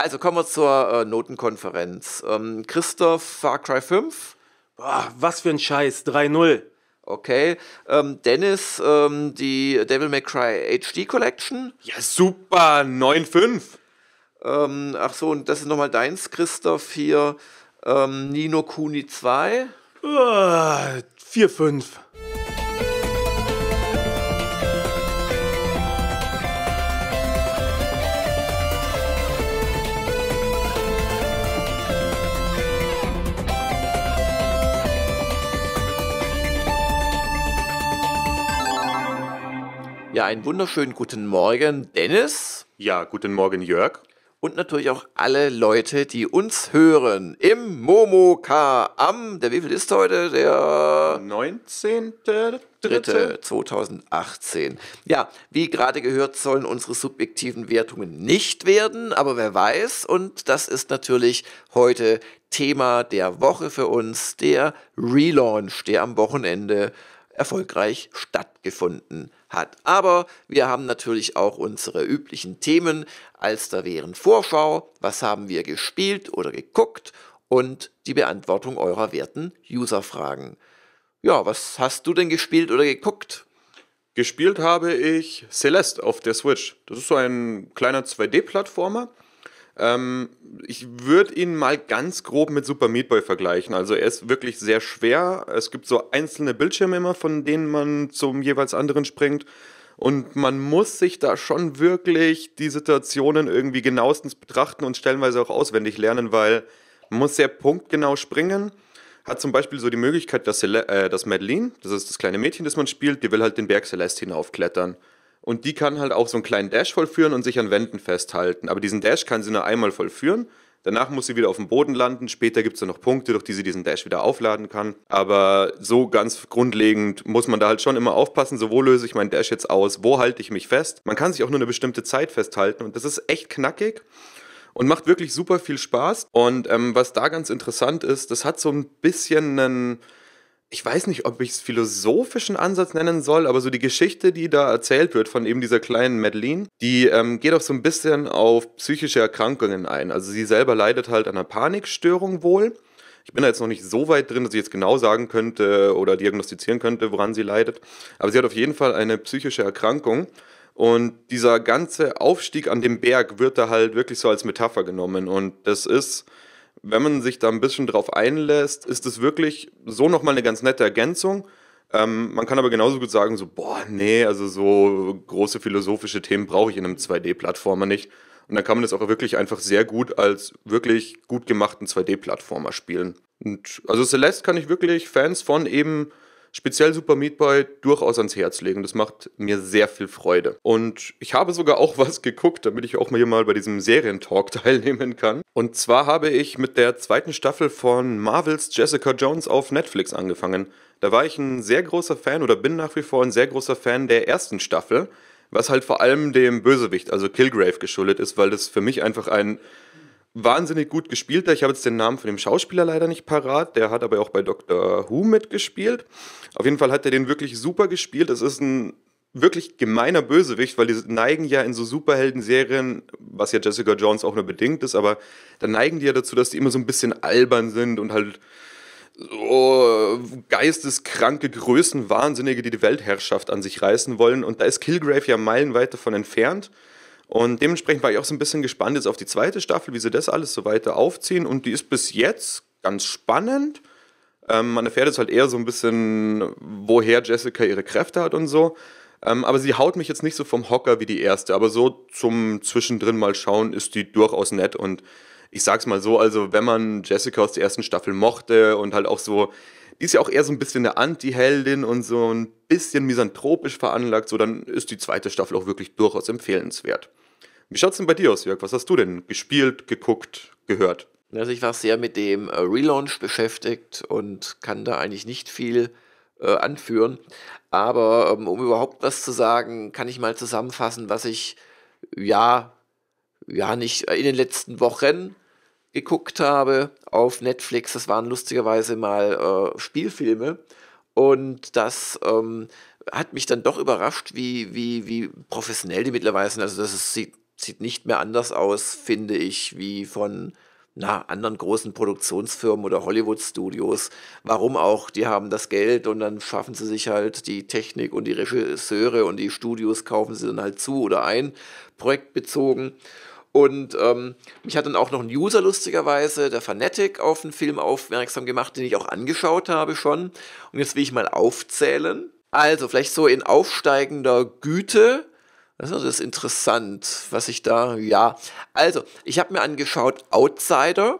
Also kommen wir zur äh, Notenkonferenz. Ähm, Christoph, Far Cry 5. Boah, was für ein Scheiß, 3-0. Okay. Ähm, Dennis, ähm, die Devil May Cry HD Collection. Ja, super, 9,5. Ähm, ach so, und das ist nochmal deins, Christoph, hier. Ähm, Nino Kuni 2. Oh, 4,5. Ja, einen wunderschönen guten Morgen, Dennis. Ja, guten Morgen, Jörg. Und natürlich auch alle Leute, die uns hören im Momo K am, der wie viel ist heute? Der 19.3.2018. Ja, wie gerade gehört, sollen unsere subjektiven Wertungen nicht werden, aber wer weiß, und das ist natürlich heute Thema der Woche für uns, der Relaunch, der am Wochenende erfolgreich stattgefunden hat. Aber wir haben natürlich auch unsere üblichen Themen, als da wären Vorschau, was haben wir gespielt oder geguckt und die Beantwortung eurer werten Userfragen. Ja, was hast du denn gespielt oder geguckt? Gespielt habe ich Celeste auf der Switch. Das ist so ein kleiner 2D-Plattformer ähm, ich würde ihn mal ganz grob mit Super Meat Boy vergleichen. Also er ist wirklich sehr schwer. Es gibt so einzelne Bildschirme immer, von denen man zum jeweils anderen springt. Und man muss sich da schon wirklich die Situationen irgendwie genauestens betrachten und stellenweise auch auswendig lernen, weil man muss sehr punktgenau springen. Hat zum Beispiel so die Möglichkeit, dass, Cele äh, dass Madeline, das ist das kleine Mädchen, das man spielt, die will halt den Berg Celeste hinaufklettern und die kann halt auch so einen kleinen Dash vollführen und sich an Wänden festhalten. Aber diesen Dash kann sie nur einmal vollführen. Danach muss sie wieder auf dem Boden landen. Später gibt es dann noch Punkte, durch die sie diesen Dash wieder aufladen kann. Aber so ganz grundlegend muss man da halt schon immer aufpassen, so wo löse ich meinen Dash jetzt aus, wo halte ich mich fest. Man kann sich auch nur eine bestimmte Zeit festhalten und das ist echt knackig und macht wirklich super viel Spaß. Und ähm, was da ganz interessant ist, das hat so ein bisschen einen ich weiß nicht, ob ich es philosophischen Ansatz nennen soll, aber so die Geschichte, die da erzählt wird von eben dieser kleinen Madeline, die ähm, geht auch so ein bisschen auf psychische Erkrankungen ein. Also sie selber leidet halt an einer Panikstörung wohl. Ich bin da jetzt noch nicht so weit drin, dass ich jetzt genau sagen könnte oder diagnostizieren könnte, woran sie leidet. Aber sie hat auf jeden Fall eine psychische Erkrankung. Und dieser ganze Aufstieg an dem Berg wird da halt wirklich so als Metapher genommen. Und das ist wenn man sich da ein bisschen drauf einlässt, ist es wirklich so nochmal eine ganz nette Ergänzung. Ähm, man kann aber genauso gut sagen, so, boah, nee, also so große philosophische Themen brauche ich in einem 2D-Plattformer nicht. Und dann kann man das auch wirklich einfach sehr gut als wirklich gut gemachten 2D-Plattformer spielen. Und also Celeste kann ich wirklich Fans von eben speziell Super Meat Boy durchaus ans Herz legen. Das macht mir sehr viel Freude. Und ich habe sogar auch was geguckt, damit ich auch mal hier mal bei diesem Serientalk teilnehmen kann. Und zwar habe ich mit der zweiten Staffel von Marvels Jessica Jones auf Netflix angefangen. Da war ich ein sehr großer Fan oder bin nach wie vor ein sehr großer Fan der ersten Staffel, was halt vor allem dem Bösewicht, also Kilgrave, geschuldet ist, weil das für mich einfach ein wahnsinnig gut gespielt. Ich habe jetzt den Namen von dem Schauspieler leider nicht parat. Der hat aber auch bei Doctor Who mitgespielt. Auf jeden Fall hat er den wirklich super gespielt. Es ist ein wirklich gemeiner Bösewicht, weil die neigen ja in so Superhelden-Serien, was ja Jessica Jones auch nur bedingt ist, aber da neigen die ja dazu, dass die immer so ein bisschen albern sind und halt so geisteskranke Größenwahnsinnige, die die Weltherrschaft an sich reißen wollen. Und da ist Kilgrave ja meilenweit davon entfernt. Und dementsprechend war ich auch so ein bisschen gespannt jetzt auf die zweite Staffel, wie sie das alles so weiter aufziehen. Und die ist bis jetzt ganz spannend. Ähm, man erfährt jetzt halt eher so ein bisschen, woher Jessica ihre Kräfte hat und so. Ähm, aber sie haut mich jetzt nicht so vom Hocker wie die erste. Aber so zum Zwischendrin mal schauen ist die durchaus nett. Und ich sag's mal so, also wenn man Jessica aus der ersten Staffel mochte und halt auch so die ist ja auch eher so ein bisschen eine Anti-Heldin und so ein bisschen misanthropisch veranlagt, so dann ist die zweite Staffel auch wirklich durchaus empfehlenswert. Wie schaut es denn bei dir aus, Jörg? Was hast du denn gespielt, geguckt, gehört? Also ich war sehr mit dem äh, Relaunch beschäftigt und kann da eigentlich nicht viel äh, anführen. Aber ähm, um überhaupt was zu sagen, kann ich mal zusammenfassen, was ich ja, ja nicht äh, in den letzten Wochen geguckt habe auf Netflix. Das waren lustigerweise mal äh, Spielfilme. Und das ähm, hat mich dann doch überrascht, wie, wie, wie professionell die mittlerweile sind. Also das ist, sieht, sieht nicht mehr anders aus, finde ich, wie von na, anderen großen Produktionsfirmen oder Hollywood-Studios. Warum auch? Die haben das Geld und dann schaffen sie sich halt die Technik und die Regisseure und die Studios kaufen sie dann halt zu oder ein, projektbezogen. Und ähm, mich hat dann auch noch ein User lustigerweise, der Fanatic, auf einen Film aufmerksam gemacht, den ich auch angeschaut habe schon. Und jetzt will ich mal aufzählen. Also, vielleicht so in aufsteigender Güte. Das ist also interessant, was ich da, ja. Also, ich habe mir angeschaut Outsider.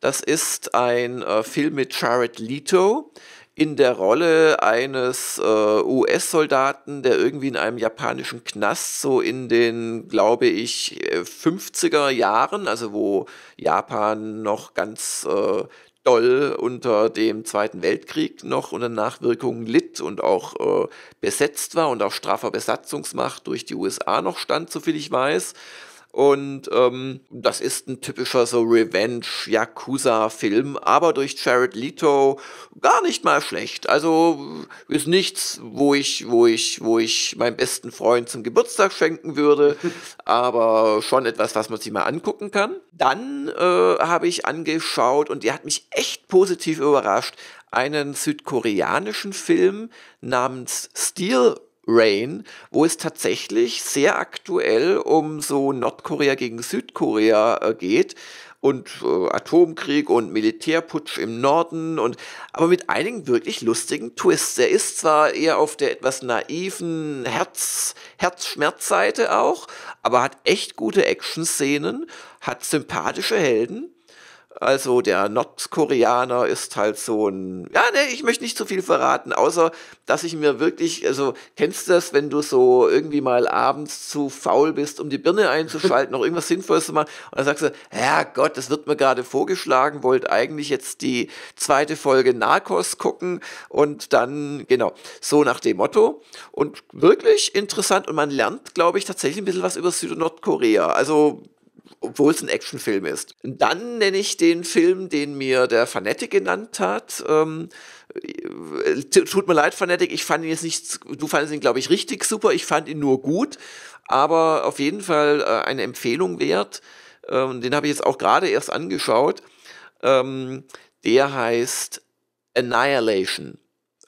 Das ist ein äh, Film mit Jared Leto in der Rolle eines äh, US-Soldaten, der irgendwie in einem japanischen Knast so in den, glaube ich, 50er äh, Jahren, also wo Japan noch ganz äh, doll unter dem Zweiten Weltkrieg noch unter Nachwirkungen litt und auch äh, besetzt war und auch straffer Besatzungsmacht durch die USA noch stand, soviel ich weiß. Und ähm, das ist ein typischer so Revenge-Yakuza-Film, aber durch Jared Leto gar nicht mal schlecht. Also ist nichts, wo ich, wo ich, wo ich meinem besten Freund zum Geburtstag schenken würde, aber schon etwas, was man sich mal angucken kann. Dann äh, habe ich angeschaut und der hat mich echt positiv überrascht einen südkoreanischen Film namens Steel Rain, wo es tatsächlich sehr aktuell um so Nordkorea gegen Südkorea äh, geht und äh, Atomkrieg und Militärputsch im Norden und aber mit einigen wirklich lustigen Twists. Er ist zwar eher auf der etwas naiven Herz Herzschmerzseite auch, aber hat echt gute Action Szenen, hat sympathische Helden also der Nordkoreaner ist halt so ein, ja, ne, ich möchte nicht zu so viel verraten, außer dass ich mir wirklich, also kennst du das, wenn du so irgendwie mal abends zu faul bist, um die Birne einzuschalten, noch irgendwas Sinnvolles zu machen, und dann sagst du, Herrgott, das wird mir gerade vorgeschlagen, wollte eigentlich jetzt die zweite Folge Narcos gucken und dann, genau, so nach dem Motto. Und wirklich interessant und man lernt, glaube ich, tatsächlich ein bisschen was über Süd- und Nordkorea. Also obwohl es ein Actionfilm ist. Dann nenne ich den Film, den mir der Fanatic genannt hat. Ähm, äh, tut mir leid, Fanatic, ich fand ihn jetzt nicht, du fandest ihn, glaube ich, richtig super, ich fand ihn nur gut, aber auf jeden Fall äh, eine Empfehlung wert. Ähm, den habe ich jetzt auch gerade erst angeschaut. Ähm, der heißt Annihilation.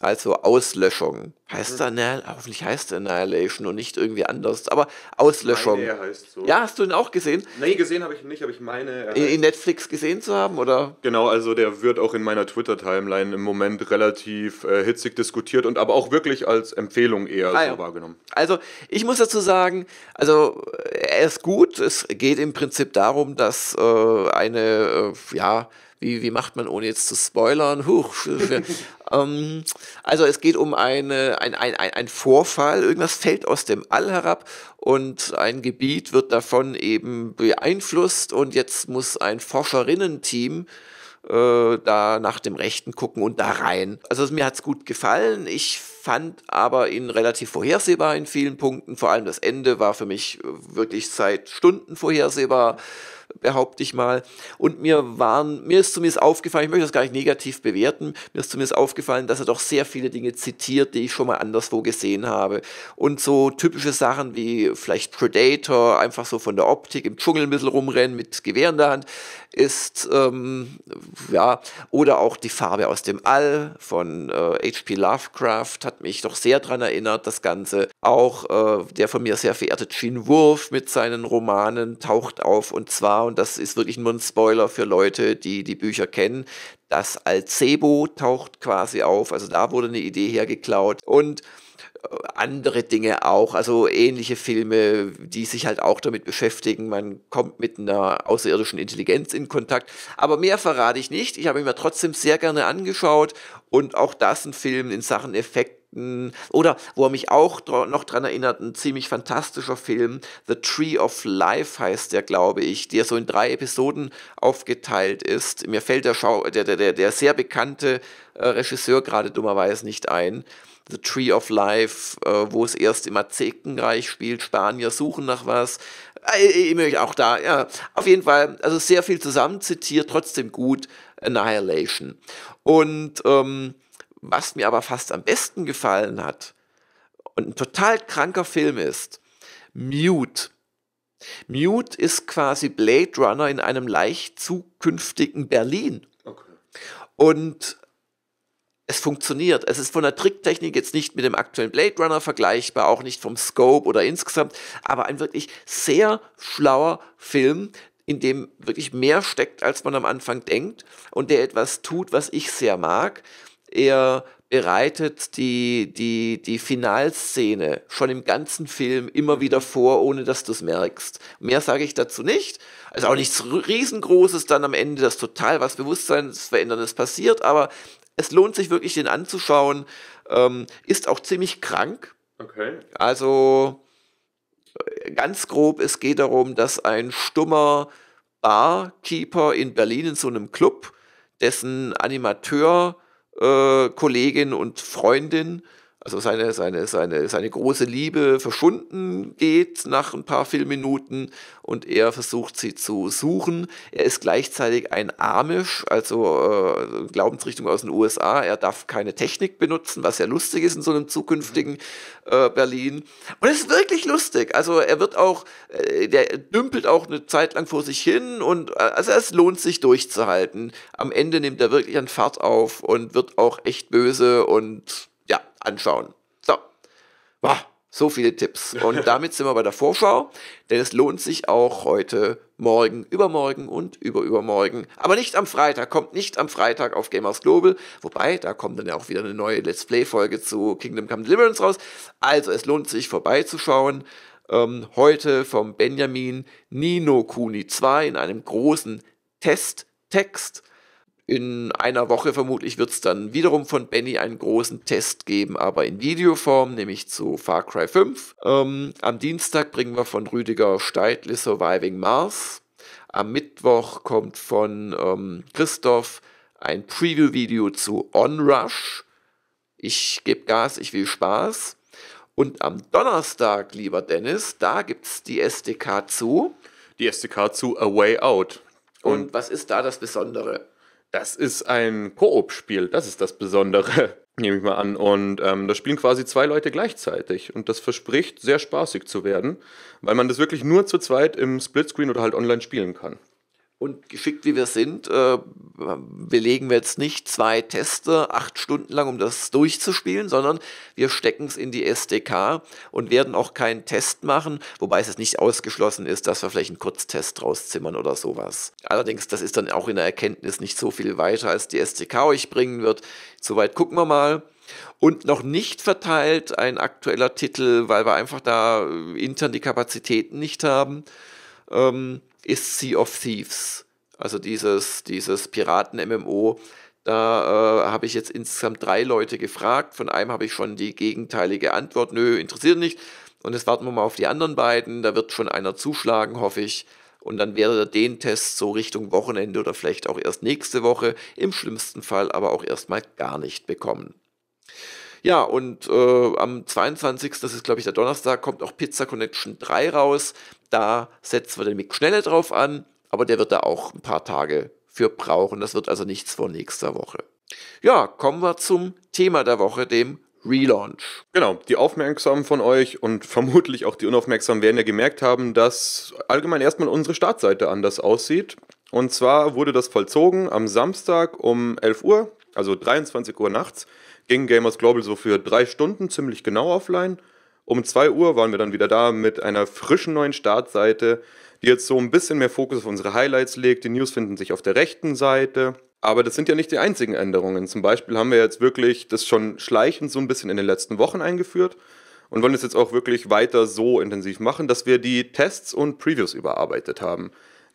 Also Auslöschung. Heißt mhm. da Hoffentlich heißt Annihilation und nicht irgendwie anders. Aber Auslöschung. Meine, er heißt so. Ja, hast du ihn auch gesehen? Nee, gesehen habe ich ihn nicht, aber ich meine. In, in, Netflix gesehen zu haben, oder? Genau, also der wird auch in meiner Twitter-Timeline im Moment relativ äh, hitzig diskutiert und aber auch wirklich als Empfehlung eher ah, so ja. wahrgenommen. Also, ich muss dazu sagen, also er ist gut. Es geht im Prinzip darum, dass äh, eine, äh, ja, wie, wie macht man, ohne jetzt zu spoilern? Huch. ähm, also es geht um eine, ein, ein, ein Vorfall, irgendwas fällt aus dem All herab und ein Gebiet wird davon eben beeinflusst und jetzt muss ein Forscherinnenteam äh, da nach dem Rechten gucken und da rein. Also mir hat's gut gefallen. Ich fand aber ihn relativ vorhersehbar in vielen Punkten. Vor allem das Ende war für mich äh, wirklich seit Stunden vorhersehbar, behaupte ich mal. Und mir waren, mir ist zumindest aufgefallen, ich möchte das gar nicht negativ bewerten, mir ist zumindest aufgefallen, dass er doch sehr viele Dinge zitiert, die ich schon mal anderswo gesehen habe. Und so typische Sachen wie vielleicht Predator, einfach so von der Optik im Dschungel ein bisschen rumrennen mit Gewehr in der Hand, ist, ähm, ja, oder auch die Farbe aus dem All von äh, H.P. Lovecraft hat mich doch sehr daran erinnert, das Ganze. Auch äh, der von mir sehr verehrte Gene Wurf mit seinen Romanen taucht auf und zwar, und das ist wirklich nur ein Spoiler für Leute, die die Bücher kennen, das Alcebo taucht quasi auf, also da wurde eine Idee hergeklaut und äh, andere Dinge auch, also ähnliche Filme, die sich halt auch damit beschäftigen. Man kommt mit einer außerirdischen Intelligenz in Kontakt. Aber mehr verrate ich nicht. Ich habe ihn mir trotzdem sehr gerne angeschaut und auch das ein Film in Sachen Effekt hm, oder wo er mich auch noch dran erinnert, ein ziemlich fantastischer Film, The Tree of Life heißt der, glaube ich, der so in drei Episoden aufgeteilt ist. Mir fällt der, Schau der, der, der sehr bekannte äh, Regisseur gerade dummerweise nicht ein. The Tree of Life, äh, wo es erst im Aztekenreich spielt, Spanier suchen nach was. Äh, äh auch da, ja. Auf jeden Fall, also sehr viel zusammenzitiert, trotzdem gut, Annihilation. Und ähm, was mir aber fast am besten gefallen hat und ein total kranker Film ist, Mute. Mute ist quasi Blade Runner in einem leicht zukünftigen Berlin. Okay. Und es funktioniert. Es ist von der Tricktechnik jetzt nicht mit dem aktuellen Blade Runner vergleichbar, auch nicht vom Scope oder insgesamt, aber ein wirklich sehr schlauer Film, in dem wirklich mehr steckt, als man am Anfang denkt und der etwas tut, was ich sehr mag, er bereitet die, die, die Finalszene schon im ganzen Film immer mhm. wieder vor, ohne dass du es merkst. Mehr sage ich dazu nicht. Also auch nichts Riesengroßes dann am Ende, dass total was Bewusstseinsveränderndes passiert, aber es lohnt sich wirklich, den anzuschauen. Ähm, ist auch ziemlich krank. Okay. Also äh, ganz grob, es geht darum, dass ein stummer Barkeeper in Berlin in so einem Club, dessen Animateur äh, Kollegin und Freundin also seine, seine, seine, seine große Liebe verschwunden geht nach ein paar Filmminuten und er versucht sie zu suchen. Er ist gleichzeitig ein Amish, also äh, Glaubensrichtung aus den USA. Er darf keine Technik benutzen, was ja lustig ist in so einem zukünftigen äh, Berlin. Und es ist wirklich lustig. Also er wird auch, äh, der dümpelt auch eine Zeit lang vor sich hin und äh, also es lohnt sich durchzuhalten. Am Ende nimmt er wirklich an Fahrt auf und wird auch echt böse und ja, anschauen. So. Wow, so viele Tipps. Und damit sind wir bei der Vorschau, denn es lohnt sich auch heute, morgen, übermorgen und überübermorgen. Aber nicht am Freitag, kommt nicht am Freitag auf Gamers Global. Wobei, da kommt dann ja auch wieder eine neue Let's Play-Folge zu Kingdom Come Deliverance raus. Also es lohnt sich vorbeizuschauen. Ähm, heute vom Benjamin Nino Kuni 2 in einem großen Testtext in einer Woche vermutlich wird es dann wiederum von Benny einen großen Test geben, aber in Videoform, nämlich zu Far Cry 5. Ähm, am Dienstag bringen wir von Rüdiger Steidle Surviving Mars. Am Mittwoch kommt von ähm, Christoph ein Preview-Video zu Onrush. Ich gebe Gas, ich will Spaß. Und am Donnerstag, lieber Dennis, da gibt es die SDK zu. Die SDK zu A Way Out. Und, Und was ist da das Besondere? Das ist ein Koop-Spiel, das ist das Besondere, nehme ich mal an. Und ähm, das spielen quasi zwei Leute gleichzeitig. Und das verspricht, sehr spaßig zu werden, weil man das wirklich nur zu zweit im Splitscreen oder halt online spielen kann. Und geschickt wie wir sind, äh, belegen wir jetzt nicht zwei Teste acht Stunden lang, um das durchzuspielen, sondern wir stecken es in die SDK und werden auch keinen Test machen, wobei es jetzt nicht ausgeschlossen ist, dass wir vielleicht einen Kurztest rauszimmern oder sowas. Allerdings, das ist dann auch in der Erkenntnis nicht so viel weiter, als die SDK euch bringen wird. Soweit gucken wir mal. Und noch nicht verteilt ein aktueller Titel, weil wir einfach da intern die Kapazitäten nicht haben. Ähm, ist Sea of Thieves. Also dieses, dieses Piraten-MMO. Da äh, habe ich jetzt insgesamt drei Leute gefragt. Von einem habe ich schon die gegenteilige Antwort, nö, interessiert nicht. Und jetzt warten wir mal auf die anderen beiden. Da wird schon einer zuschlagen, hoffe ich. Und dann wäre den Test so Richtung Wochenende oder vielleicht auch erst nächste Woche, im schlimmsten Fall aber auch erstmal gar nicht bekommen. Ja, und äh, am 22., das ist glaube ich der Donnerstag, kommt auch Pizza Connection 3 raus. Da setzen wir den Mix schneller drauf an, aber der wird da auch ein paar Tage für brauchen. Das wird also nichts vor nächster Woche. Ja, kommen wir zum Thema der Woche, dem Relaunch. Genau, die Aufmerksamen von euch und vermutlich auch die Unaufmerksamen werden ja gemerkt haben, dass allgemein erstmal unsere Startseite anders aussieht. Und zwar wurde das vollzogen am Samstag um 11 Uhr, also 23 Uhr nachts, ging Gamers Global so für drei Stunden ziemlich genau offline. Um 2 Uhr waren wir dann wieder da mit einer frischen neuen Startseite, die jetzt so ein bisschen mehr Fokus auf unsere Highlights legt. Die News finden sich auf der rechten Seite. Aber das sind ja nicht die einzigen Änderungen. Zum Beispiel haben wir jetzt wirklich das schon schleichend so ein bisschen in den letzten Wochen eingeführt und wollen es jetzt auch wirklich weiter so intensiv machen, dass wir die Tests und Previews überarbeitet haben.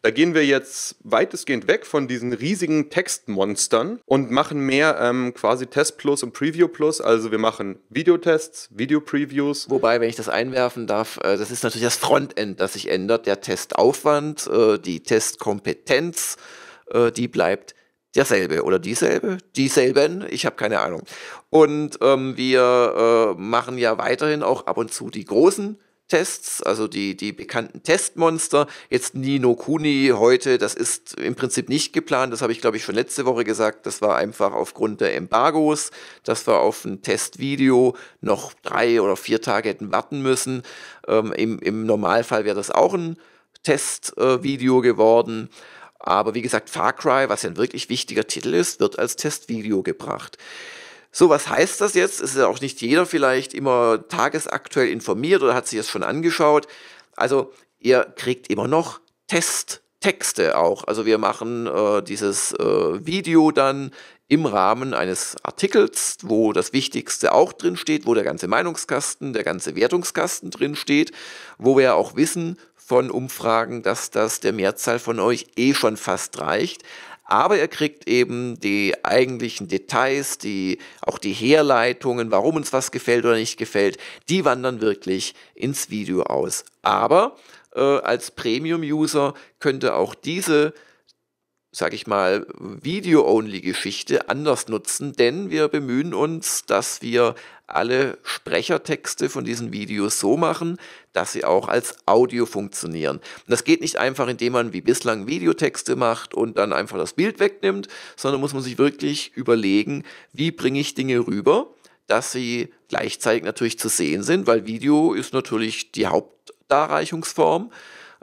Da gehen wir jetzt weitestgehend weg von diesen riesigen Textmonstern und machen mehr ähm, quasi Test Plus und Preview Plus. Also wir machen Videotests, Video-Previews. Wobei, wenn ich das einwerfen darf, äh, das ist natürlich das Frontend, das sich ändert. Der Testaufwand, äh, die Testkompetenz, äh, die bleibt derselbe oder dieselbe, dieselben, ich habe keine Ahnung. Und ähm, wir äh, machen ja weiterhin auch ab und zu die großen Tests, also die, die bekannten Testmonster. Jetzt Nino Kuni heute, das ist im Prinzip nicht geplant. Das habe ich, glaube ich, schon letzte Woche gesagt. Das war einfach aufgrund der Embargos, dass wir auf ein Testvideo noch drei oder vier Tage hätten warten müssen. Ähm, im, Im Normalfall wäre das auch ein Testvideo äh, geworden. Aber wie gesagt, Far Cry, was ja ein wirklich wichtiger Titel ist, wird als Testvideo gebracht. So, was heißt das jetzt? Ist ja auch nicht jeder vielleicht immer tagesaktuell informiert oder hat sich das schon angeschaut. Also ihr kriegt immer noch Testtexte auch. Also wir machen äh, dieses äh, Video dann im Rahmen eines Artikels, wo das Wichtigste auch drin steht, wo der ganze Meinungskasten, der ganze Wertungskasten drin steht, wo wir auch wissen von Umfragen, dass das der Mehrzahl von euch eh schon fast reicht aber er kriegt eben die eigentlichen Details, die, auch die Herleitungen, warum uns was gefällt oder nicht gefällt, die wandern wirklich ins Video aus. Aber äh, als Premium-User könnte auch diese sag ich mal, Video-Only-Geschichte anders nutzen, denn wir bemühen uns, dass wir alle Sprechertexte von diesen Videos so machen, dass sie auch als Audio funktionieren. Und das geht nicht einfach, indem man wie bislang Videotexte macht und dann einfach das Bild wegnimmt, sondern muss man sich wirklich überlegen, wie bringe ich Dinge rüber, dass sie gleichzeitig natürlich zu sehen sind, weil Video ist natürlich die Hauptdarreichungsform.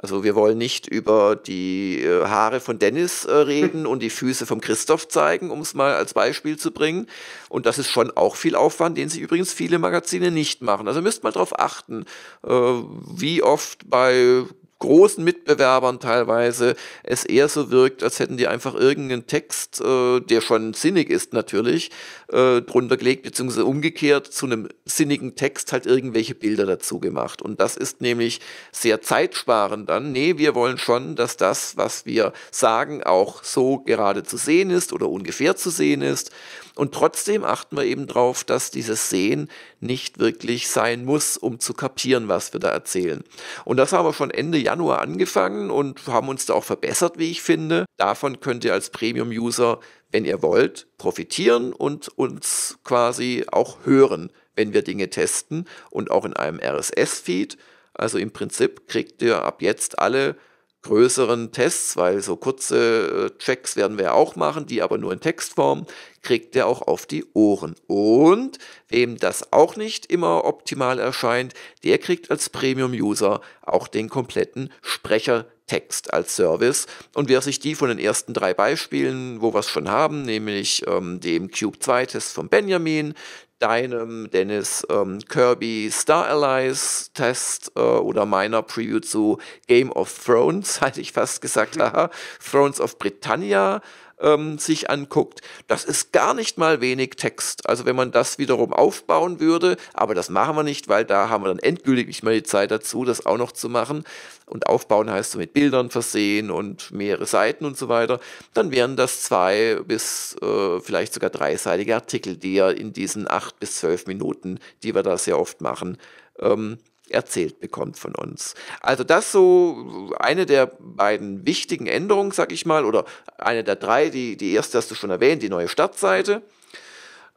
Also wir wollen nicht über die äh, Haare von Dennis äh, reden und die Füße vom Christoph zeigen, um es mal als Beispiel zu bringen. Und das ist schon auch viel Aufwand, den sich übrigens viele Magazine nicht machen. Also müsst mal darauf achten, äh, wie oft bei großen Mitbewerbern teilweise es eher so wirkt, als hätten die einfach irgendeinen Text, äh, der schon sinnig ist natürlich, äh, drunter gelegt, beziehungsweise umgekehrt zu einem sinnigen Text halt irgendwelche Bilder dazu gemacht. Und das ist nämlich sehr zeitsparend dann. Nee, wir wollen schon, dass das, was wir sagen, auch so gerade zu sehen ist oder ungefähr zu sehen ist. Und trotzdem achten wir eben darauf, dass dieses Sehen nicht wirklich sein muss, um zu kapieren, was wir da erzählen. Und das haben wir schon Ende Januar angefangen und haben uns da auch verbessert, wie ich finde. Davon könnt ihr als Premium-User, wenn ihr wollt, profitieren und uns quasi auch hören, wenn wir Dinge testen und auch in einem RSS-Feed. Also im Prinzip kriegt ihr ab jetzt alle größeren Tests, weil so kurze äh, Checks werden wir auch machen, die aber nur in Textform, kriegt er auch auf die Ohren. Und wem das auch nicht immer optimal erscheint, der kriegt als Premium-User auch den kompletten Sprecher Text als Service. Und wer sich die von den ersten drei Beispielen, wo wir es schon haben, nämlich ähm, dem Cube 2-Test von Benjamin, deinem Dennis ähm, Kirby Star Allies Test äh, oder meiner Preview zu Game of Thrones, hatte ich fast gesagt, haha, Thrones of Britannia ähm, sich anguckt. Das ist gar nicht mal wenig Text. Also wenn man das wiederum aufbauen würde, aber das machen wir nicht, weil da haben wir dann endgültig nicht mehr die Zeit dazu, das auch noch zu machen. Und aufbauen heißt so mit Bildern versehen und mehrere Seiten und so weiter. Dann wären das zwei bis äh, vielleicht sogar dreiseitige Artikel, die ihr in diesen acht bis zwölf Minuten, die wir da sehr oft machen, ähm, erzählt bekommt von uns. Also das so eine der beiden wichtigen Änderungen, sag ich mal, oder eine der drei, die, die erste hast du schon erwähnt, die neue Startseite.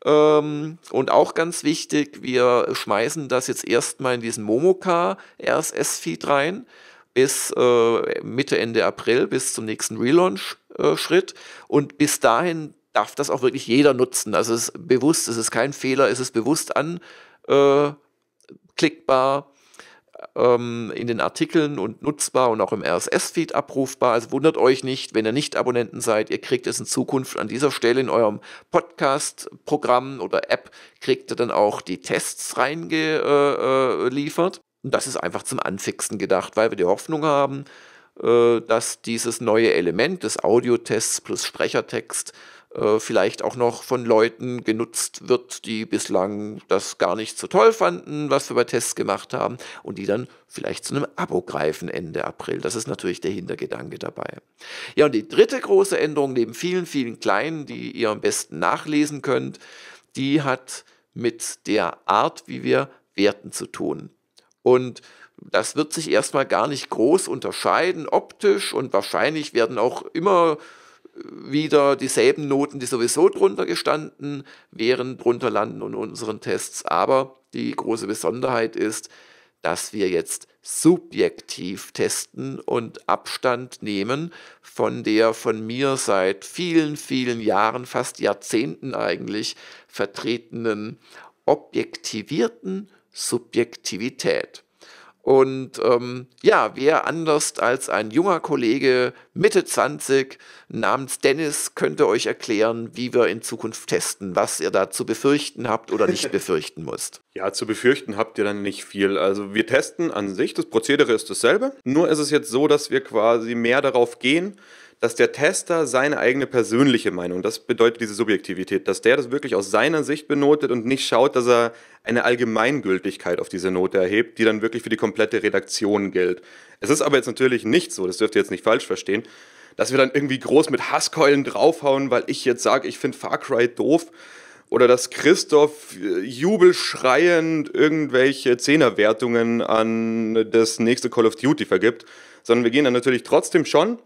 Ähm, und auch ganz wichtig, wir schmeißen das jetzt erstmal in diesen Momoka RSS-Feed rein bis äh, Mitte, Ende April, bis zum nächsten Relaunch-Schritt. Äh, und bis dahin darf das auch wirklich jeder nutzen. Also es ist bewusst, es ist kein Fehler, es ist bewusst anklickbar. Äh, ähm, in den Artikeln und nutzbar und auch im RSS-Feed abrufbar. Also wundert euch nicht, wenn ihr nicht Abonnenten seid, ihr kriegt es in Zukunft an dieser Stelle in eurem Podcast-Programm oder App, kriegt ihr dann auch die Tests reingeliefert. Und das ist einfach zum Anfixen gedacht, weil wir die Hoffnung haben, äh, dass dieses neue Element des Audiotests plus Sprechertext äh, vielleicht auch noch von Leuten genutzt wird, die bislang das gar nicht so toll fanden, was wir bei Tests gemacht haben, und die dann vielleicht zu einem Abo greifen Ende April. Das ist natürlich der Hintergedanke dabei. Ja, und die dritte große Änderung neben vielen, vielen kleinen, die ihr am besten nachlesen könnt, die hat mit der Art, wie wir werten zu tun. Und das wird sich erstmal gar nicht groß unterscheiden, optisch und wahrscheinlich werden auch immer wieder dieselben Noten, die sowieso drunter gestanden wären, drunter landen und unseren Tests. Aber die große Besonderheit ist, dass wir jetzt subjektiv testen und Abstand nehmen von der von mir seit vielen, vielen Jahren, fast Jahrzehnten eigentlich, vertretenen objektivierten Subjektivität. Und ähm, ja, wer anders als ein junger Kollege Mitte 20 namens Dennis könnte euch erklären, wie wir in Zukunft testen, was ihr da zu befürchten habt oder nicht befürchten müsst. Ja, zu befürchten habt ihr dann nicht viel. Also wir testen an sich, das Prozedere ist dasselbe, nur ist es jetzt so, dass wir quasi mehr darauf gehen, dass der Tester seine eigene persönliche Meinung, das bedeutet diese Subjektivität, dass der das wirklich aus seiner Sicht benotet und nicht schaut, dass er eine Allgemeingültigkeit auf diese Note erhebt, die dann wirklich für die komplette Redaktion gilt. Es ist aber jetzt natürlich nicht so, das dürft ihr jetzt nicht falsch verstehen, dass wir dann irgendwie groß mit Hasskeulen draufhauen, weil ich jetzt sage, ich finde Far Cry doof. Oder dass Christoph äh, jubelschreiend irgendwelche Zehnerwertungen an das nächste Call of Duty vergibt. Sondern wir gehen dann natürlich trotzdem schon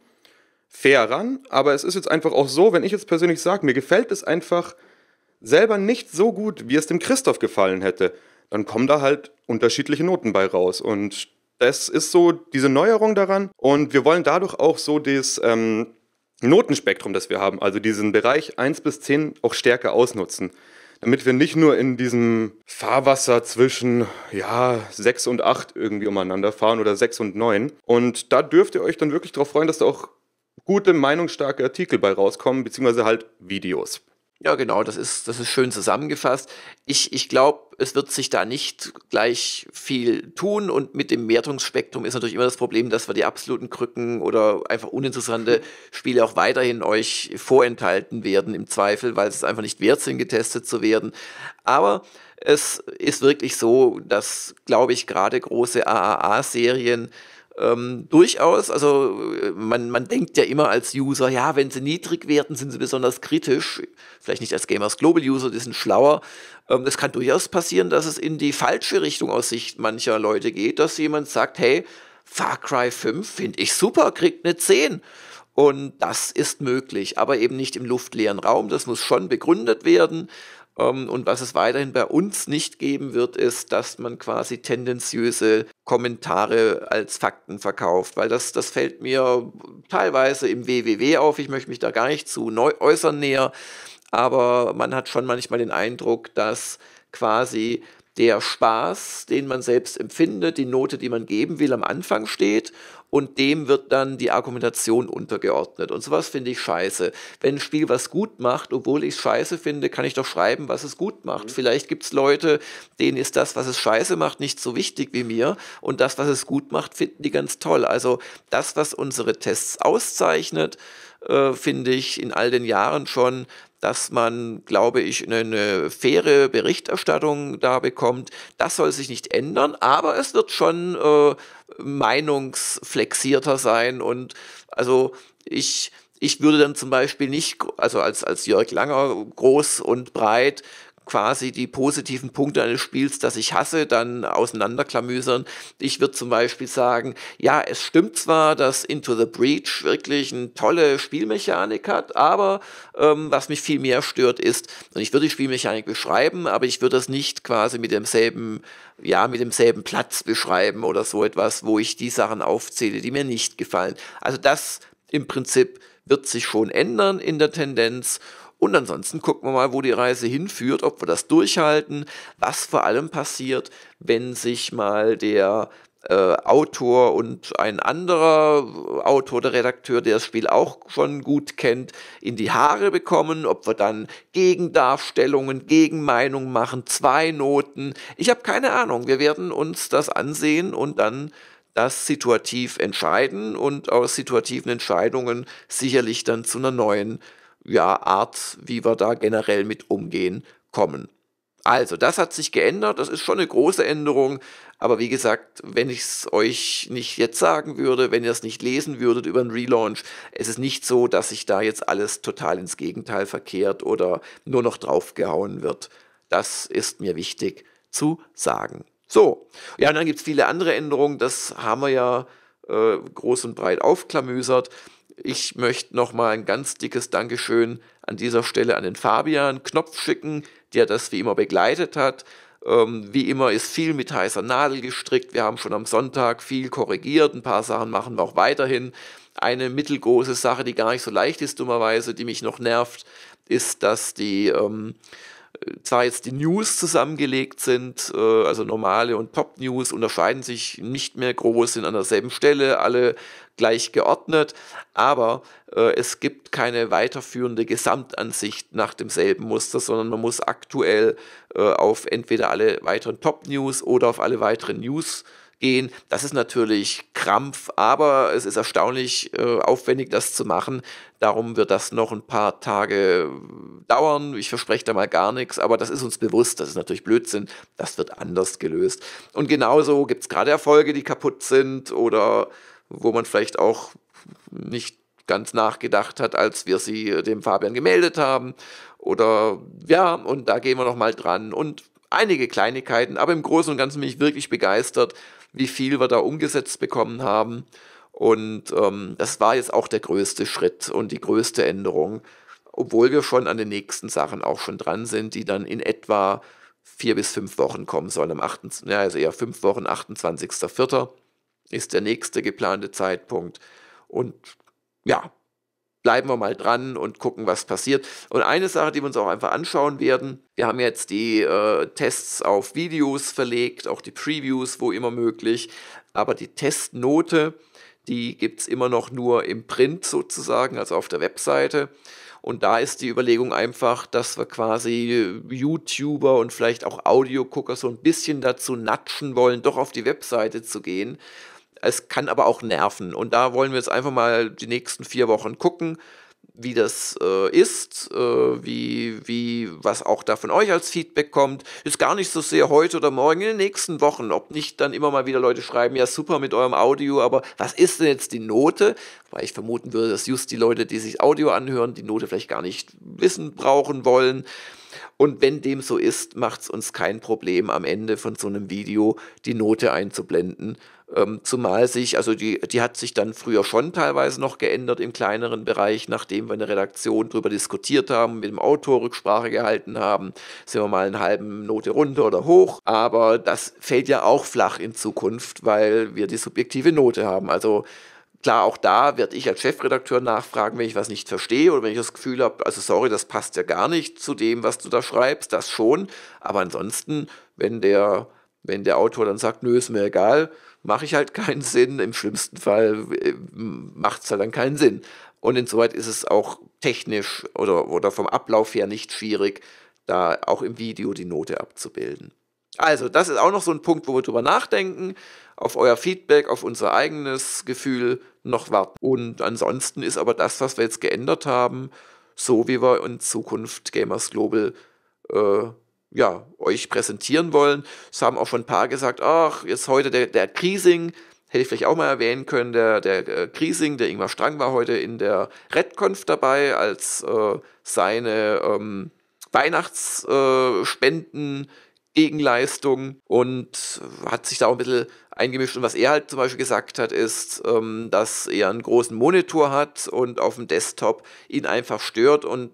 fair ran. Aber es ist jetzt einfach auch so, wenn ich jetzt persönlich sage, mir gefällt es einfach selber nicht so gut, wie es dem Christoph gefallen hätte, dann kommen da halt unterschiedliche Noten bei raus. Und das ist so diese Neuerung daran. Und wir wollen dadurch auch so das ähm, Notenspektrum, das wir haben, also diesen Bereich 1 bis 10 auch stärker ausnutzen. Damit wir nicht nur in diesem Fahrwasser zwischen ja, 6 und 8 irgendwie umeinander fahren oder 6 und 9. Und da dürft ihr euch dann wirklich darauf freuen, dass da auch gute, meinungsstarke Artikel bei rauskommen, beziehungsweise halt Videos. Ja, genau, das ist, das ist schön zusammengefasst. Ich, ich glaube, es wird sich da nicht gleich viel tun und mit dem Wertungsspektrum ist natürlich immer das Problem, dass wir die absoluten Krücken oder einfach uninteressante Spiele auch weiterhin euch vorenthalten werden im Zweifel, weil es einfach nicht wert sind, getestet zu werden. Aber es ist wirklich so, dass, glaube ich, gerade große AAA-Serien ähm, durchaus, also äh, man, man denkt ja immer als User, ja, wenn sie niedrig werden, sind sie besonders kritisch. Vielleicht nicht als Gamers Global User, die sind schlauer. Ähm, es kann durchaus passieren, dass es in die falsche Richtung aus Sicht mancher Leute geht, dass jemand sagt, hey, Far Cry 5 finde ich super, kriegt eine 10. Und das ist möglich, aber eben nicht im luftleeren Raum. Das muss schon begründet werden. Ähm, und was es weiterhin bei uns nicht geben wird, ist, dass man quasi tendenziöse Kommentare als Fakten verkauft, weil das, das fällt mir teilweise im WWW auf. Ich möchte mich da gar nicht zu neu äußern näher, aber man hat schon manchmal den Eindruck, dass quasi der Spaß, den man selbst empfindet, die Note, die man geben will, am Anfang steht und dem wird dann die Argumentation untergeordnet. Und sowas finde ich scheiße. Wenn ein Spiel was gut macht, obwohl ich es scheiße finde, kann ich doch schreiben, was es gut macht. Mhm. Vielleicht gibt es Leute, denen ist das, was es scheiße macht, nicht so wichtig wie mir und das, was es gut macht, finden die ganz toll. Also das, was unsere Tests auszeichnet, äh, finde ich in all den Jahren schon, dass man, glaube ich, eine faire Berichterstattung da bekommt. Das soll sich nicht ändern, aber es wird schon äh, meinungsflexierter sein. Und also ich, ich würde dann zum Beispiel nicht, also als, als Jörg Langer groß und breit, quasi die positiven Punkte eines Spiels, das ich hasse, dann auseinanderklamüsern. Ich würde zum Beispiel sagen, ja, es stimmt zwar, dass Into the Breach wirklich eine tolle Spielmechanik hat, aber ähm, was mich viel mehr stört ist, und ich würde die Spielmechanik beschreiben, aber ich würde das nicht quasi mit demselben, ja, mit demselben Platz beschreiben oder so etwas, wo ich die Sachen aufzähle, die mir nicht gefallen. Also das im Prinzip wird sich schon ändern in der Tendenz und ansonsten gucken wir mal, wo die Reise hinführt, ob wir das durchhalten, was vor allem passiert, wenn sich mal der äh, Autor und ein anderer Autor, der Redakteur, der das Spiel auch schon gut kennt, in die Haare bekommen, ob wir dann Gegendarstellungen, Gegenmeinungen machen, zwei Noten. Ich habe keine Ahnung. Wir werden uns das ansehen und dann das situativ entscheiden und aus situativen Entscheidungen sicherlich dann zu einer neuen ja, Art, wie wir da generell mit umgehen, kommen. Also, das hat sich geändert, das ist schon eine große Änderung, aber wie gesagt, wenn ich es euch nicht jetzt sagen würde, wenn ihr es nicht lesen würdet über einen Relaunch, es ist nicht so, dass sich da jetzt alles total ins Gegenteil verkehrt oder nur noch draufgehauen wird. Das ist mir wichtig zu sagen. So, ja, und dann gibt es viele andere Änderungen, das haben wir ja äh, groß und breit aufklamüsert. Ich möchte nochmal ein ganz dickes Dankeschön an dieser Stelle an den Fabian Knopf schicken, der das wie immer begleitet hat. Ähm, wie immer ist viel mit heißer Nadel gestrickt. Wir haben schon am Sonntag viel korrigiert. Ein paar Sachen machen wir auch weiterhin. Eine mittelgroße Sache, die gar nicht so leicht ist, dummerweise, die mich noch nervt, ist, dass die ähm, äh, zwar jetzt die News zusammengelegt sind, äh, also normale und pop news unterscheiden sich nicht mehr groß, sind an derselben Stelle, alle gleich geordnet, aber äh, es gibt keine weiterführende Gesamtansicht nach demselben Muster, sondern man muss aktuell äh, auf entweder alle weiteren pop news oder auf alle weiteren News gehen. Das ist natürlich Krampf, aber es ist erstaunlich äh, aufwendig, das zu machen. Darum wird das noch ein paar Tage äh, dauern. Ich verspreche da mal gar nichts, aber das ist uns bewusst. Das ist natürlich Blödsinn. Das wird anders gelöst. Und genauso gibt es gerade Erfolge, die kaputt sind oder wo man vielleicht auch nicht ganz nachgedacht hat, als wir sie äh, dem Fabian gemeldet haben. Oder ja, und da gehen wir nochmal dran. Und einige Kleinigkeiten, aber im Großen und Ganzen bin ich wirklich begeistert, wie viel wir da umgesetzt bekommen haben. Und ähm, das war jetzt auch der größte Schritt und die größte Änderung, obwohl wir schon an den nächsten Sachen auch schon dran sind, die dann in etwa vier bis fünf Wochen kommen sollen. Am 8, ja, also eher fünf Wochen, 28.04. ist der nächste geplante Zeitpunkt. Und ja, bleiben wir mal dran und gucken, was passiert. Und eine Sache, die wir uns auch einfach anschauen werden, wir haben jetzt die äh, Tests auf Videos verlegt, auch die Previews, wo immer möglich, aber die Testnote, die gibt es immer noch nur im Print sozusagen, also auf der Webseite. Und da ist die Überlegung einfach, dass wir quasi YouTuber und vielleicht auch Audiogucker so ein bisschen dazu natschen wollen, doch auf die Webseite zu gehen, es kann aber auch nerven. Und da wollen wir jetzt einfach mal die nächsten vier Wochen gucken, wie das äh, ist, äh, wie, wie, was auch da von euch als Feedback kommt. Ist gar nicht so sehr heute oder morgen, in den nächsten Wochen, ob nicht dann immer mal wieder Leute schreiben, ja super mit eurem Audio, aber was ist denn jetzt die Note? Weil ich vermuten würde, dass just die Leute, die sich Audio anhören, die Note vielleicht gar nicht wissen, brauchen wollen. Und wenn dem so ist, macht es uns kein Problem, am Ende von so einem Video die Note einzublenden. Ähm, zumal sich, also die, die hat sich dann früher schon teilweise noch geändert im kleineren Bereich, nachdem wir in der Redaktion darüber diskutiert haben, mit dem Autor Rücksprache gehalten haben, sind wir mal einen halben Note runter oder hoch. Aber das fällt ja auch flach in Zukunft, weil wir die subjektive Note haben. Also Klar, auch da werde ich als Chefredakteur nachfragen, wenn ich was nicht verstehe oder wenn ich das Gefühl habe, also sorry, das passt ja gar nicht zu dem, was du da schreibst, das schon. Aber ansonsten, wenn der, wenn der Autor dann sagt, nö, ist mir egal, mache ich halt keinen Sinn. Im schlimmsten Fall äh, macht es halt dann keinen Sinn. Und insoweit ist es auch technisch oder, oder vom Ablauf her nicht schwierig, da auch im Video die Note abzubilden. Also, das ist auch noch so ein Punkt, wo wir drüber nachdenken auf euer Feedback, auf unser eigenes Gefühl noch warten. Und ansonsten ist aber das, was wir jetzt geändert haben, so wie wir in Zukunft Gamers Global äh, ja, euch präsentieren wollen. Es haben auch schon ein paar gesagt, ach, jetzt heute der, der Kriesing, hätte ich vielleicht auch mal erwähnen können, der, der äh, Griesing, der Ingmar Strang war heute in der Redconf dabei, als äh, seine ähm, Weihnachtsspenden Gegenleistung und hat sich da auch ein bisschen eingemischt. Und was er halt zum Beispiel gesagt hat, ist, ähm, dass er einen großen Monitor hat und auf dem Desktop ihn einfach stört und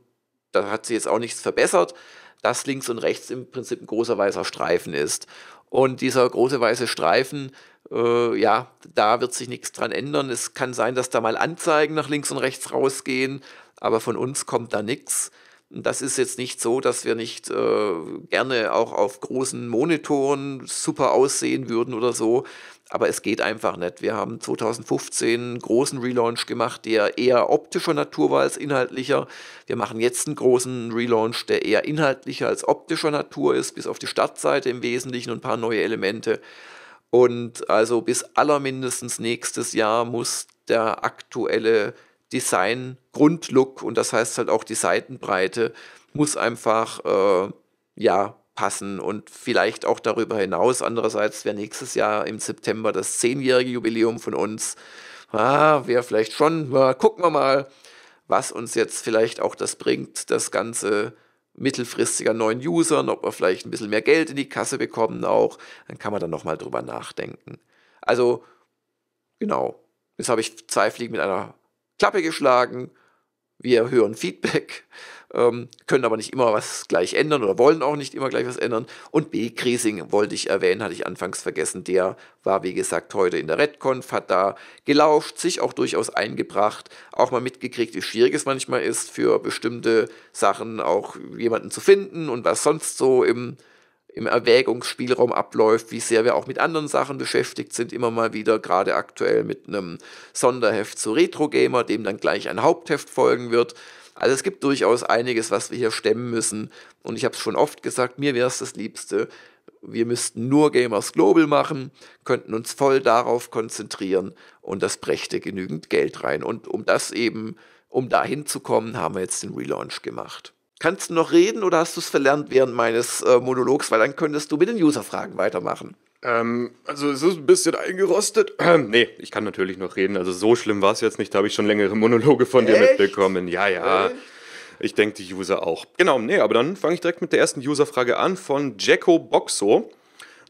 da hat sich jetzt auch nichts verbessert, dass links und rechts im Prinzip ein großer weißer Streifen ist. Und dieser große weiße Streifen, äh, ja, da wird sich nichts dran ändern. Es kann sein, dass da mal Anzeigen nach links und rechts rausgehen, aber von uns kommt da nichts. Das ist jetzt nicht so, dass wir nicht äh, gerne auch auf großen Monitoren super aussehen würden oder so, aber es geht einfach nicht. Wir haben 2015 einen großen Relaunch gemacht, der eher optischer Natur war als inhaltlicher. Wir machen jetzt einen großen Relaunch, der eher inhaltlicher als optischer Natur ist, bis auf die Startseite im Wesentlichen und ein paar neue Elemente. Und also bis allermindestens nächstes Jahr muss der aktuelle Design, Grundlook und das heißt halt auch die Seitenbreite muss einfach äh, ja passen und vielleicht auch darüber hinaus. Andererseits wäre nächstes Jahr im September das zehnjährige Jubiläum von uns. Ah, wäre vielleicht schon, ah, gucken wir mal, was uns jetzt vielleicht auch das bringt, das Ganze mittelfristiger neuen Usern, ob wir vielleicht ein bisschen mehr Geld in die Kasse bekommen auch, dann kann man dann nochmal drüber nachdenken. Also, genau, jetzt habe ich zwei Fliegen mit einer Klappe geschlagen, wir hören Feedback, ähm, können aber nicht immer was gleich ändern oder wollen auch nicht immer gleich was ändern. Und B. Griesing wollte ich erwähnen, hatte ich anfangs vergessen. Der war, wie gesagt, heute in der RedConf, hat da gelauscht, sich auch durchaus eingebracht, auch mal mitgekriegt, wie schwierig es manchmal ist, für bestimmte Sachen auch jemanden zu finden und was sonst so im im Erwägungsspielraum abläuft, wie sehr wir auch mit anderen Sachen beschäftigt sind, immer mal wieder, gerade aktuell mit einem Sonderheft zu Retro Gamer, dem dann gleich ein Hauptheft folgen wird. Also es gibt durchaus einiges, was wir hier stemmen müssen. Und ich habe es schon oft gesagt, mir wäre es das Liebste, wir müssten nur Gamers Global machen, könnten uns voll darauf konzentrieren und das brächte genügend Geld rein. Und um das eben, um dahin zu kommen, haben wir jetzt den Relaunch gemacht. Kannst du noch reden oder hast du es verlernt während meines äh, Monologs? Weil dann könntest du mit den User-Fragen weitermachen. Ähm, also es ist ein bisschen eingerostet. nee, ich kann natürlich noch reden. Also so schlimm war es jetzt nicht. Da habe ich schon längere Monologe von Echt? dir mitbekommen. Ja, ja. Echt? Ich denke, die User auch. Genau, nee, aber dann fange ich direkt mit der ersten User-Frage an von Jacko Boxo. Und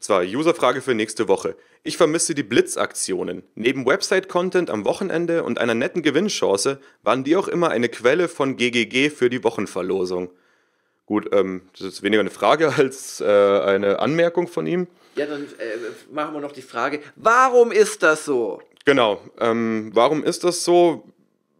Zwar User-Frage für nächste Woche. Ich vermisse die Blitzaktionen. Neben Website-Content am Wochenende und einer netten Gewinnchance waren die auch immer eine Quelle von GGG für die Wochenverlosung. Gut, ähm, das ist weniger eine Frage als äh, eine Anmerkung von ihm. Ja, dann äh, machen wir noch die Frage, warum ist das so? Genau, ähm, warum ist das so?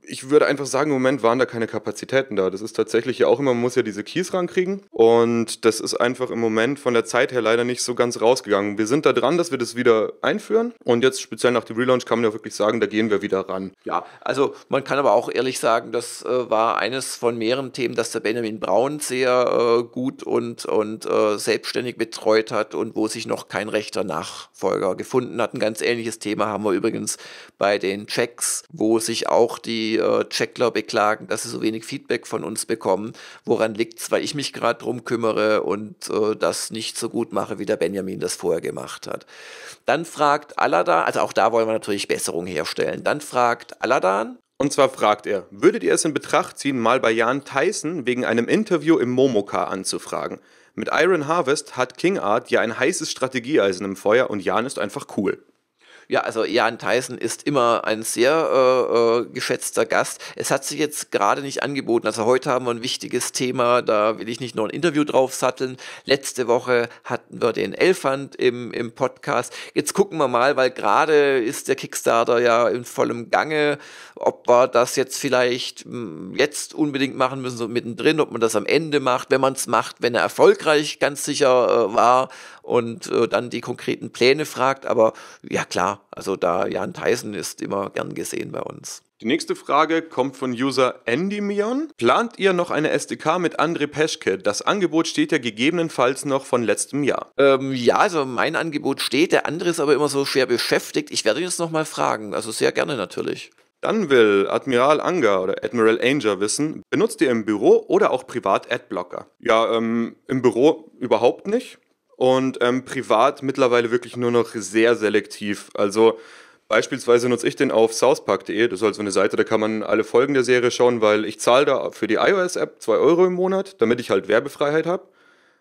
ich würde einfach sagen, im Moment waren da keine Kapazitäten da. Das ist tatsächlich ja auch immer, man muss ja diese Keys rankriegen. Und das ist einfach im Moment von der Zeit her leider nicht so ganz rausgegangen. Wir sind da dran, dass wir das wieder einführen. Und jetzt speziell nach dem Relaunch kann man ja wirklich sagen, da gehen wir wieder ran. Ja, also man kann aber auch ehrlich sagen, das äh, war eines von mehreren Themen, das der Benjamin Braun sehr äh, gut und, und äh, selbstständig betreut hat und wo sich noch kein rechter Nachfolger gefunden hat. Ein ganz ähnliches Thema haben wir übrigens bei den Checks, wo sich auch die äh, Checkler beklagen, dass sie so wenig Feedback von uns bekommen. Woran liegt es? Weil ich mich gerade drum kümmere und äh, das nicht so gut mache, wie der Benjamin das vorher gemacht hat. Dann fragt Aladan, also auch da wollen wir natürlich Besserung herstellen. Dann fragt Aladan, und zwar fragt er, würdet ihr es in Betracht ziehen, mal bei Jan Tyson wegen einem Interview im Momoka anzufragen? Mit Iron Harvest hat King Art ja ein heißes Strategieeisen im Feuer und Jan ist einfach cool. Ja, also Jan Theissen ist immer ein sehr äh, äh, geschätzter Gast. Es hat sich jetzt gerade nicht angeboten. Also heute haben wir ein wichtiges Thema, da will ich nicht nur ein Interview drauf satteln. Letzte Woche hatten wir den Elefant im, im Podcast. Jetzt gucken wir mal, weil gerade ist der Kickstarter ja in vollem Gange, ob wir das jetzt vielleicht hm, jetzt unbedingt machen müssen, so mittendrin, ob man das am Ende macht, wenn man es macht, wenn er erfolgreich ganz sicher äh, war und äh, dann die konkreten Pläne fragt. Aber ja klar, also da Jan Tyson ist immer gern gesehen bei uns. Die nächste Frage kommt von User Endymion. Plant ihr noch eine SDK mit André Peschke? Das Angebot steht ja gegebenenfalls noch von letztem Jahr. Ähm, ja, also mein Angebot steht, der andere ist aber immer so schwer beschäftigt. Ich werde ihn jetzt nochmal fragen, also sehr gerne natürlich. Dann will Admiral Anger oder Admiral Anger wissen, benutzt ihr im Büro oder auch privat Adblocker? Ja, ähm, im Büro überhaupt nicht und ähm, privat mittlerweile wirklich nur noch sehr selektiv. Also beispielsweise nutze ich den auf southpark.de, das ist halt so eine Seite, da kann man alle Folgen der Serie schauen, weil ich zahle da für die iOS-App 2 Euro im Monat, damit ich halt Werbefreiheit habe.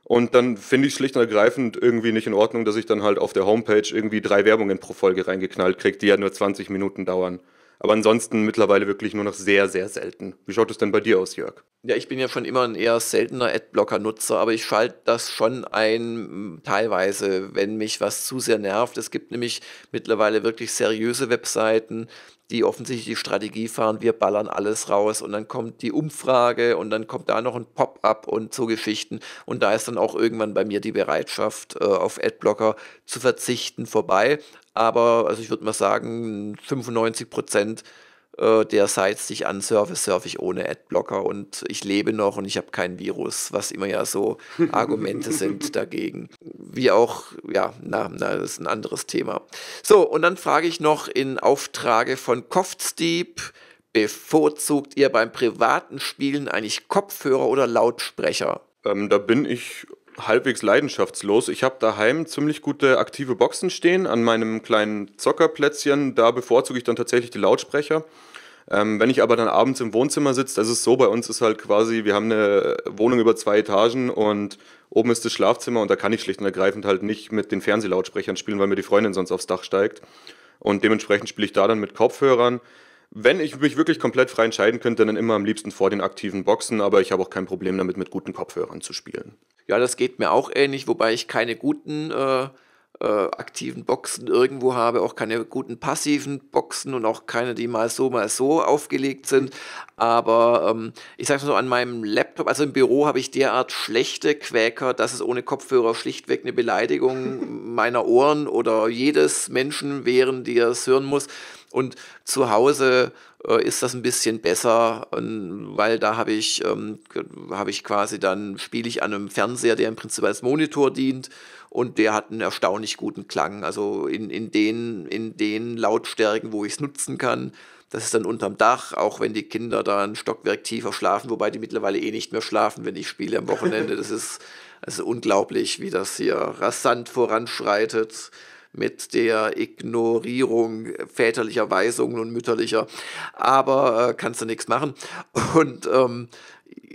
Und dann finde ich schlicht und ergreifend irgendwie nicht in Ordnung, dass ich dann halt auf der Homepage irgendwie drei Werbungen pro Folge reingeknallt kriege, die ja nur 20 Minuten dauern. Aber ansonsten mittlerweile wirklich nur noch sehr, sehr selten. Wie schaut es denn bei dir aus, Jörg? Ja, ich bin ja schon immer ein eher seltener Adblocker-Nutzer, aber ich schalte das schon ein, teilweise, wenn mich was zu sehr nervt. Es gibt nämlich mittlerweile wirklich seriöse Webseiten, die offensichtlich die Strategie fahren, wir ballern alles raus und dann kommt die Umfrage und dann kommt da noch ein Pop-up und so Geschichten und da ist dann auch irgendwann bei mir die Bereitschaft, äh, auf Adblocker zu verzichten vorbei. Aber also ich würde mal sagen, 95 Prozent äh, der Seite, die ich ansurfe, surfe ich ohne Adblocker und ich lebe noch und ich habe kein Virus, was immer ja so Argumente sind dagegen. Wie auch, ja, na, na, das ist ein anderes Thema. So, und dann frage ich noch in Auftrage von Koftsdieb, bevorzugt ihr beim privaten Spielen eigentlich Kopfhörer oder Lautsprecher? Ähm, da bin ich halbwegs leidenschaftslos. Ich habe daheim ziemlich gute aktive Boxen stehen an meinem kleinen Zockerplätzchen. Da bevorzuge ich dann tatsächlich die Lautsprecher. Ähm, wenn ich aber dann abends im Wohnzimmer sitze, das ist so, bei uns ist halt quasi, wir haben eine Wohnung über zwei Etagen und oben ist das Schlafzimmer und da kann ich schlicht und ergreifend halt nicht mit den Fernsehlautsprechern spielen, weil mir die Freundin sonst aufs Dach steigt. Und dementsprechend spiele ich da dann mit Kopfhörern. Wenn ich mich wirklich komplett frei entscheiden könnte, dann immer am liebsten vor den aktiven Boxen, aber ich habe auch kein Problem damit, mit guten Kopfhörern zu spielen. Ja, das geht mir auch ähnlich, wobei ich keine guten äh, äh, aktiven Boxen irgendwo habe, auch keine guten passiven Boxen und auch keine, die mal so, mal so aufgelegt sind. Aber ähm, ich sage mal so, an meinem Laptop, also im Büro habe ich derart schlechte Quäker, dass es ohne Kopfhörer schlichtweg eine Beleidigung meiner Ohren oder jedes Menschen wären, die es hören muss. Und zu Hause äh, ist das ein bisschen besser, ähm, weil da habe ich, ähm, hab ich quasi dann, spiele ich an einem Fernseher, der im Prinzip als Monitor dient und der hat einen erstaunlich guten Klang. Also in, in, den, in den Lautstärken, wo ich es nutzen kann. Das ist dann unterm Dach, auch wenn die Kinder da ein Stockwerk tiefer schlafen, wobei die mittlerweile eh nicht mehr schlafen, wenn ich spiele am Wochenende. Das ist, das ist unglaublich, wie das hier rasant voranschreitet mit der Ignorierung väterlicher Weisungen und mütterlicher. Aber äh, kannst du nichts machen. Und ähm,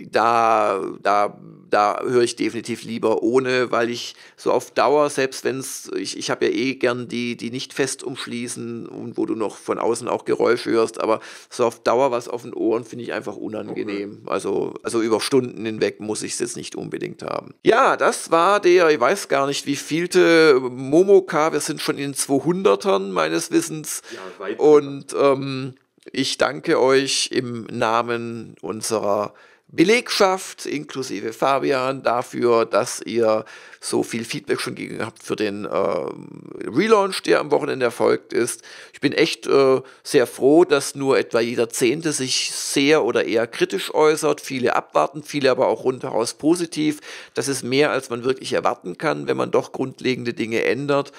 da, da, da höre ich definitiv lieber ohne, weil ich so auf Dauer, selbst wenn es, ich, ich habe ja eh gern die, die nicht fest umschließen und wo du noch von außen auch Geräusche hörst, aber so auf Dauer was auf den Ohren finde ich einfach unangenehm. Okay. Also, also über Stunden hinweg muss ich es jetzt nicht unbedingt haben. Ja, das war der, ich weiß gar nicht, wie vielte Momoka, wir sind schon in den 200ern meines Wissens. Ja, und ähm, ich danke euch im Namen unserer Belegschaft, inklusive Fabian, dafür, dass ihr so viel Feedback schon gegeben habt für den äh, Relaunch, der am Wochenende erfolgt ist. Ich bin echt äh, sehr froh, dass nur etwa jeder Zehnte sich sehr oder eher kritisch äußert, viele abwarten, viele aber auch rundheraus positiv. Das ist mehr, als man wirklich erwarten kann, wenn man doch grundlegende Dinge ändert.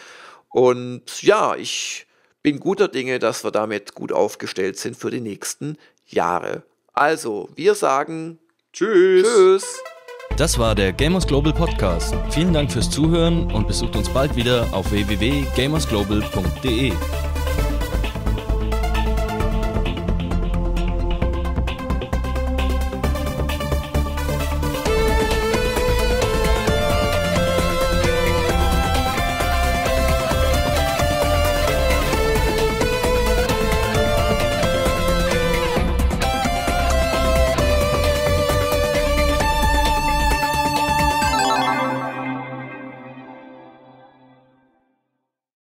Und ja, ich bin guter Dinge, dass wir damit gut aufgestellt sind für die nächsten Jahre. Also, wir sagen Tschüss. Tschüss. Das war der Gamers Global Podcast. Vielen Dank fürs Zuhören und besucht uns bald wieder auf www.gamersglobal.de.